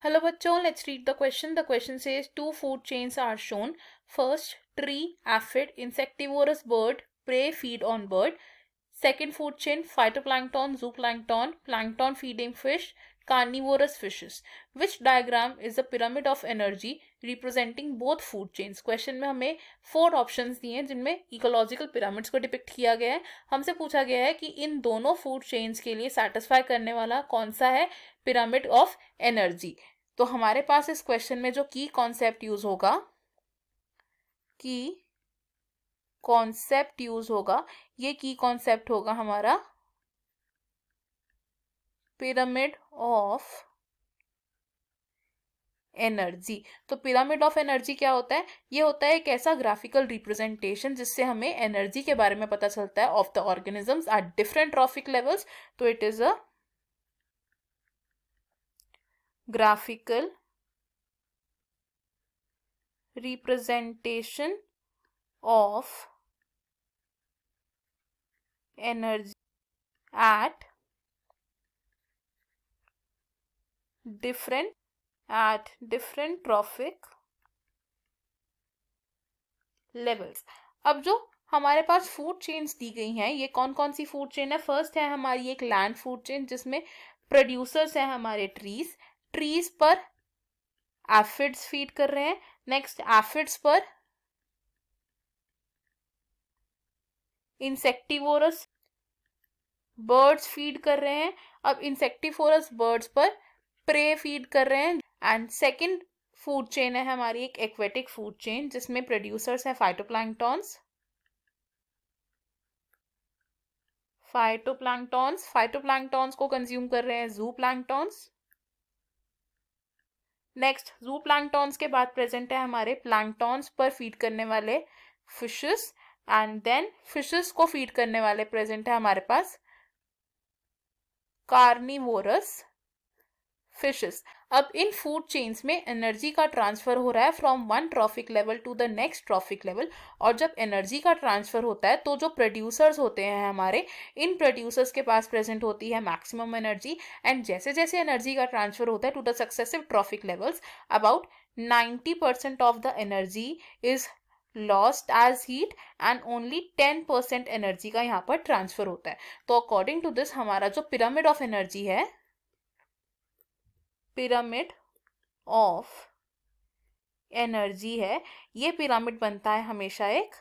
Hello bachon, let's read the question. The question says two food chains are shown. First, tree, aphid, insectivorous bird, prey feed on bird. Second food chain, phytoplankton, zooplankton, plankton feeding fish. Carnivorous fishes which diagram is a pyramid of energy representing both food chains question में हमें four option दिए हैं जिनमें ecological pyramids को depict किया गया है हमसे पूछा गया है कि इन दोनों फूड चेन्स के लिए सेटिस्फाई करने वाला कौन सा है पिरामिड ऑफ एनर्जी तो हमारे पास इस क्वेश्चन में जो की कॉन्सेप्ट यूज होगा की कॉन्सेप्ट यूज होगा ये की कॉन्सेप्ट होगा हमारा पिरामिड ऑफ एनर्जी तो पिरामिड ऑफ एनर्जी क्या होता है ये होता है एक ऐसा ग्राफिकल रिप्रेजेंटेशन जिससे हमें एनर्जी के बारे में पता चलता है of the organisms are different trophic levels तो it is a graphical representation of energy at different at different trophic levels अब जो हमारे पास फूड chains दी गई हैं ये कौन कौन सी फूड चेन है फर्स्ट है हमारी एक लैंड फूड चेन जिसमें प्रोड्यूसर्स हैं हमारे ट्रीज ट्रीज पर एफिड्स फीड कर रहे हैं नेक्स्ट एफिड्स पर इंसेक्टिवोरस बर्ड्स फीड कर रहे हैं अब इंसेक्टिफोरस बर्ड्स पर प्रे फीड कर रहे हैं एंड सेकेंड फूड चेन है हमारी एक एक्वेटिक फूड चेन जिसमें प्रोड्यूसर्स हैं फाइटोप्लैंक्टॉन्स फाइटो फाइटोप्लैंक्टॉन्स को कंज्यूम कर रहे हैं जू प्लैंक्टॉन्स नेक्स्ट जू प्लैंक्टॉन्स के बाद प्रेजेंट है हमारे प्लैंक्टॉन्स पर फीड करने वाले फिशेस एंड देन फिशेस को फीड करने वाले प्रेजेंट है हमारे पास कार्निवोरस फिशेस अब इन फूड चेन्स में एनर्जी का ट्रांसफ़र हो रहा है from one trophic level to the next trophic level और जब एनर्जी का ट्रांसफ़र होता है तो जो प्रोड्यूसर्स होते हैं हमारे इन प्रोड्यूसर्स के पास प्रेजेंट होती है मैक्सिमम एनर्जी एंड जैसे जैसे एनर्जी का ट्रांसफ़र होता है to the successive trophic levels about ninety percent of the energy is lost as heat and only ten percent energy का यहाँ पर ट्रांसफर होता है तो अकॉर्डिंग टू दिस हमारा जो पिरामिड ऑफ एनर्जी है पिरामिड ऑफ एनर्जी है ये पिरामिड बनता है हमेशा एक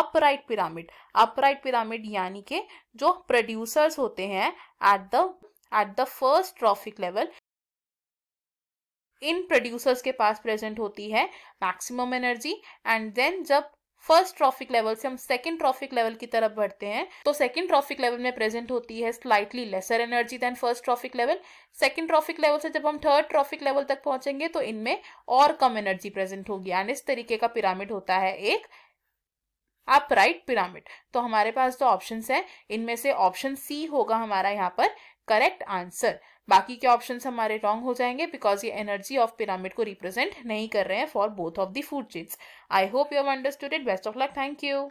अपराइट पिरामिड अपराइट पिरामिड यानी के जो प्रोड्यूसर्स होते हैं at the at the first trophic level इन प्रोड्यूसर्स के पास प्रेजेंट होती है मैक्सिमम एनर्जी एंड देन जब फर्स्ट ट्रॉफिक लेवल से हम सेकेंड ट्रॉफिक लेवल की तरफ बढ़ते हैं तो सेकेंड ट्रॉफिक लेवल में प्रेजेंट होती है slightly lesser energy than first trophic level second trophic level से जब हम थर्ड ट्रॉफिक लेवल तक पहुंचेंगे तो इनमें और कम एनर्जी प्रेजेंट होगी एंड इस तरीके का पिरामिड होता है एक राइट पिरामिड तो हमारे पास जो ऑप्शन है इनमें से ऑप्शन सी होगा हमारा यहाँ पर करेक्ट आंसर बाकी के ऑप्शन हमारे रॉन्ग हो जाएंगे बिकॉज ये एनर्जी ऑफ पिरामिड को रिप्रेजेंट नहीं कर रहे हैं for both of the food चीज I hope you have understood it best of luck thank you